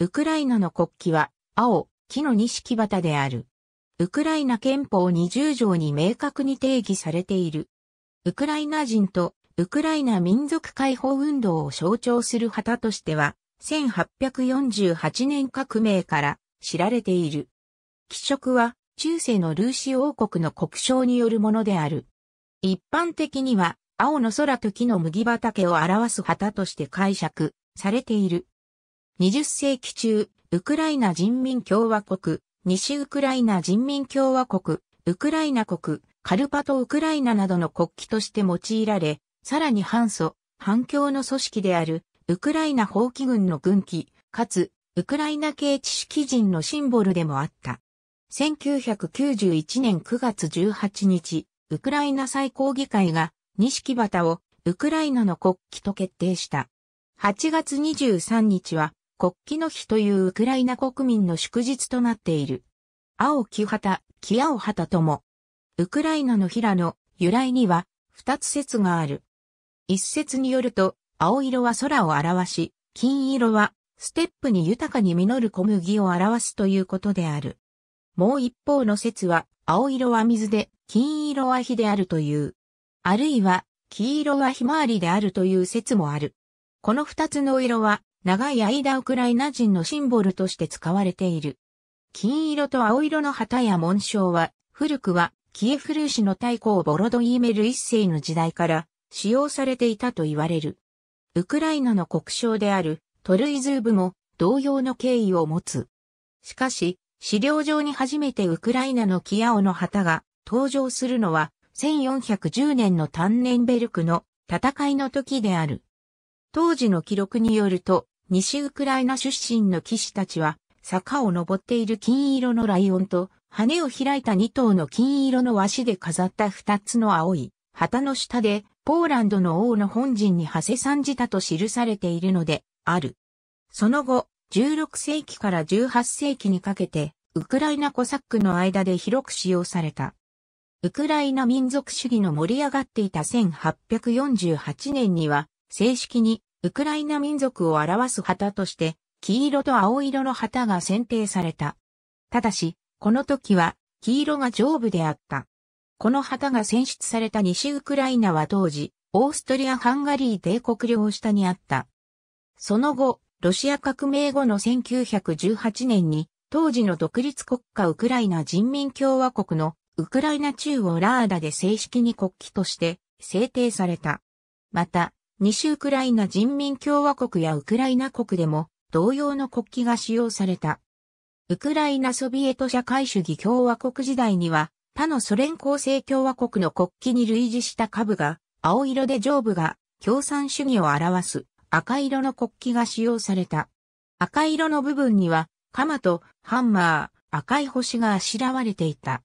ウクライナの国旗は、青、木の錦旗である。ウクライナ憲法20条に明確に定義されている。ウクライナ人とウクライナ民族解放運動を象徴する旗としては、1848年革命から知られている。気色は中世のルーシ王国の国章によるものである。一般的には青の空と木の麦畑を表す旗として解釈されている。20世紀中、ウクライナ人民共和国、西ウクライナ人民共和国、ウクライナ国、カルパト・ウクライナなどの国旗として用いられ、さらに反祖、反共の組織である、ウクライナ放棄軍の軍旗、かつ、ウクライナ系知識人のシンボルでもあった。1991年9月18日、ウクライナ最高議会が、錦旗をウクライナの国旗と決定した。8月23日は、国旗の日というウクライナ国民の祝日となっている。青木旗、木青旗とも。ウクライナの平の由来には二つ説がある。一説によると、青色は空を表し、金色はステップに豊かに実る小麦を表すということである。もう一方の説は、青色は水で、金色は火であるという。あるいは、黄色はひまわりであるという説もある。この二つの色は、長い間ウクライナ人のシンボルとして使われている。金色と青色の旗や紋章は、古くはキエフルーシの大公ボロドイーメル一世の時代から使用されていたと言われる。ウクライナの国章であるトルイズーブも同様の経緯を持つ。しかし、資料上に初めてウクライナのキアオの旗が登場するのは1410年のタンネンベルクの戦いの時である。当時の記録によると、西ウクライナ出身の騎士たちは、坂を登っている金色のライオンと、羽を開いた2頭の金色の和紙で飾った2つの青い旗の下で、ポーランドの王の本陣に馳せ参じたと記されているので、ある。その後、16世紀から18世紀にかけて、ウクライナコサックの間で広く使用された。ウクライナ民族主義の盛り上がっていた1848年には、正式にウクライナ民族を表す旗として、黄色と青色の旗が選定された。ただし、この時は、黄色が上部であった。この旗が選出された西ウクライナは当時、オーストリア・ハンガリー帝国領下にあった。その後、ロシア革命後の1918年に、当時の独立国家ウクライナ人民共和国のウクライナ中央ラーダで正式に国旗として制定された。また、西ウクライナ人民共和国やウクライナ国でも同様の国旗が使用された。ウクライナソビエト社会主義共和国時代には他のソ連構成共和国の国旗に類似した下部が青色で上部が共産主義を表す赤色の国旗が使用された。赤色の部分には鎌とハンマー、赤い星があしらわれていた。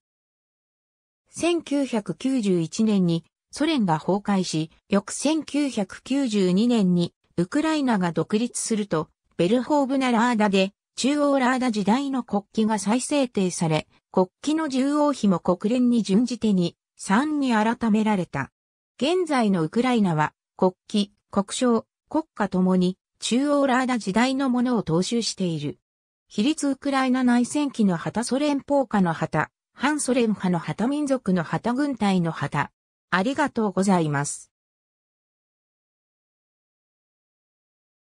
1991年にソ連が崩壊し、翌1992年にウクライナが独立すると、ベルホーブナラーダで中央ラーダ時代の国旗が再制定され、国旗の重要比も国連に準じてに3に改められた。現在のウクライナは国旗、国章、国家ともに中央ラーダ時代のものを踏襲している。比率ウクライナ内戦期の旗ソ連邦下の旗、反ソ連派の旗民族の旗軍隊の旗、ありがとうございます。